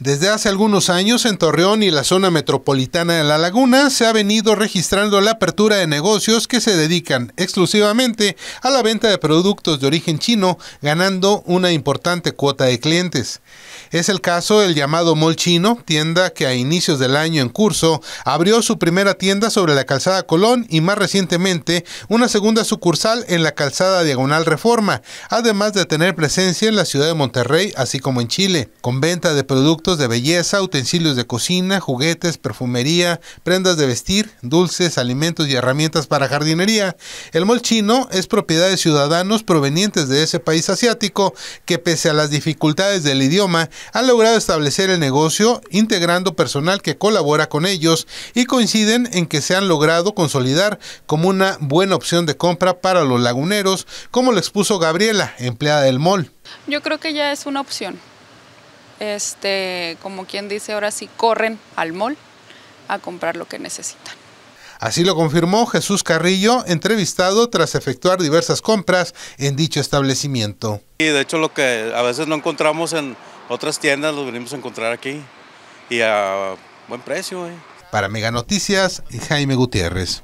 Desde hace algunos años en Torreón y la zona metropolitana de La Laguna se ha venido registrando la apertura de negocios que se dedican exclusivamente a la venta de productos de origen chino, ganando una importante cuota de clientes. Es el caso del llamado Mall Chino, tienda que a inicios del año en curso abrió su primera tienda sobre la calzada Colón y más recientemente una segunda sucursal en la calzada Diagonal Reforma, además de tener presencia en la ciudad de Monterrey, así como en Chile, con venta de productos de belleza, utensilios de cocina, juguetes, perfumería, prendas de vestir, dulces, alimentos y herramientas para jardinería. El mall chino es propiedad de ciudadanos provenientes de ese país asiático que pese a las dificultades del idioma han logrado establecer el negocio integrando personal que colabora con ellos y coinciden en que se han logrado consolidar como una buena opción de compra para los laguneros, como lo expuso Gabriela, empleada del mall. Yo creo que ya es una opción este, como quien dice ahora sí, corren al mall a comprar lo que necesitan. Así lo confirmó Jesús Carrillo, entrevistado tras efectuar diversas compras en dicho establecimiento. Y de hecho lo que a veces no encontramos en otras tiendas lo venimos a encontrar aquí y a buen precio. Eh. Para Mega Noticias, Jaime Gutiérrez.